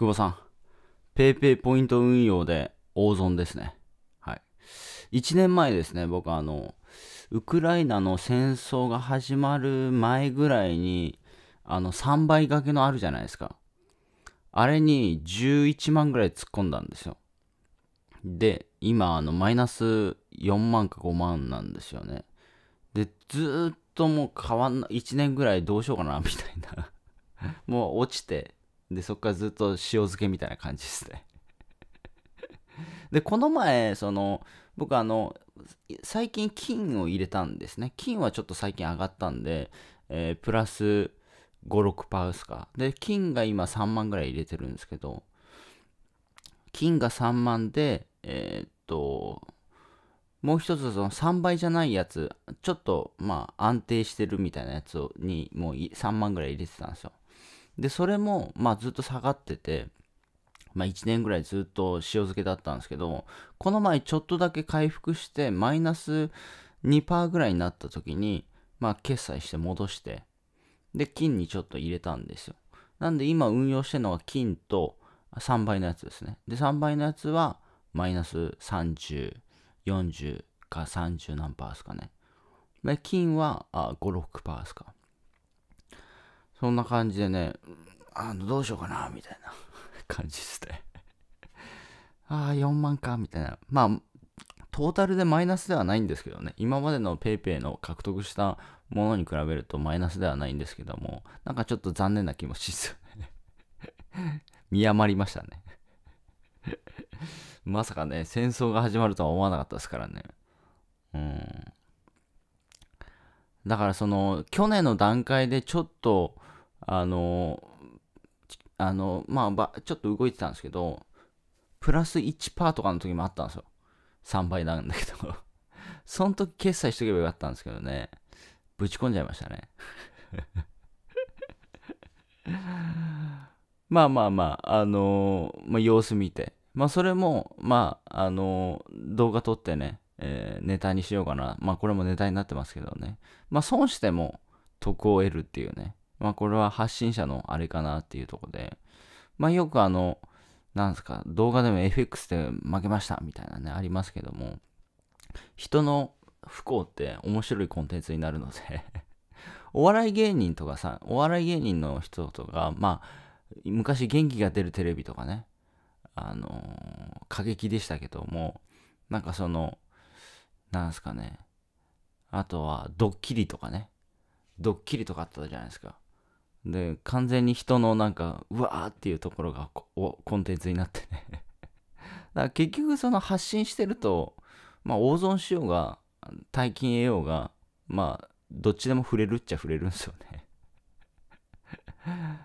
久保さん、PayPay ポイント運用で大損ですね。はい。1年前ですね、僕あの、ウクライナの戦争が始まる前ぐらいに、あの、3倍掛けのあるじゃないですか。あれに11万ぐらい突っ込んだんですよ。で、今、あの、マイナス4万か5万なんですよね。で、ずっともう変わんない、1年ぐらいどうしようかな、みたいなもう落ちて、で、そっからずっと塩漬けみたいな感じですね。で、この前、その、僕あの、最近金を入れたんですね。金はちょっと最近上がったんで、えー、プラス5、6パウですか。で、金が今3万ぐらい入れてるんですけど、金が3万で、えー、っと、もう一つその3倍じゃないやつ、ちょっとまあ安定してるみたいなやつにもう3万ぐらい入れてたんですよ。で、それも、まあ、ずっと下がってて、まあ、1年ぐらいずっと塩漬けだったんですけど、この前ちょっとだけ回復して、マイナス2%ぐらいになった時に、まあ、決済して戻して、で、金にちょっと入れたんですよ。なんで今運用してるのは金と3倍のやつですね。で、3倍のやつはマイナス30、40か30何パーですかね。で、金は5、6%ですか。そんな感じでね、あの、どうしようかな、みたいな 感じですね。ああ、4万か、みたいな。まあ、トータルでマイナスではないんですけどね、今までの PayPay の獲得したものに比べるとマイナスではないんですけども、なんかちょっと残念な気持ちですよね。見余りましたね。まさかね、戦争が始まるとは思わなかったですからね。だからその去年の段階でちょっとあのあのまあちょっと動いてたんですけどプラス1%パーとかの時もあったんですよ3倍なんだけど その時決済しとけばよかったんですけどねぶち込んじゃいましたね まあまあまああのまあ、様子見てまあそれもまああの動画撮ってねえー、ネタにしようかな。まあこれもネタになってますけどね。まあ損しても得を得るっていうね。まあこれは発信者のあれかなっていうとこで。まあよくあの、なんですか、動画でも FX で負けましたみたいなね、ありますけども、人の不幸って面白いコンテンツになるので お笑い芸人とかさ、お笑い芸人の人とか、まあ、昔元気が出るテレビとかね、あのー、過激でしたけども、なんかその、なんすかね。あとは、ドッキリとかね。ドッキリとかあったじゃないですか。で、完全に人のなんか、うわーっていうところがコンテンツになってね だから結局その発信してると、まあ、大損しようが、大金得ようが、まあ、どっちでも触れるっちゃ触れるんですよね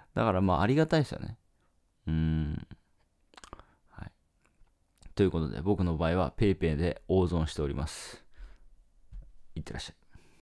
だからまあ、ありがたいですよね。うん。ということで、僕の場合は PayPay で大損しております。いってらっしゃい。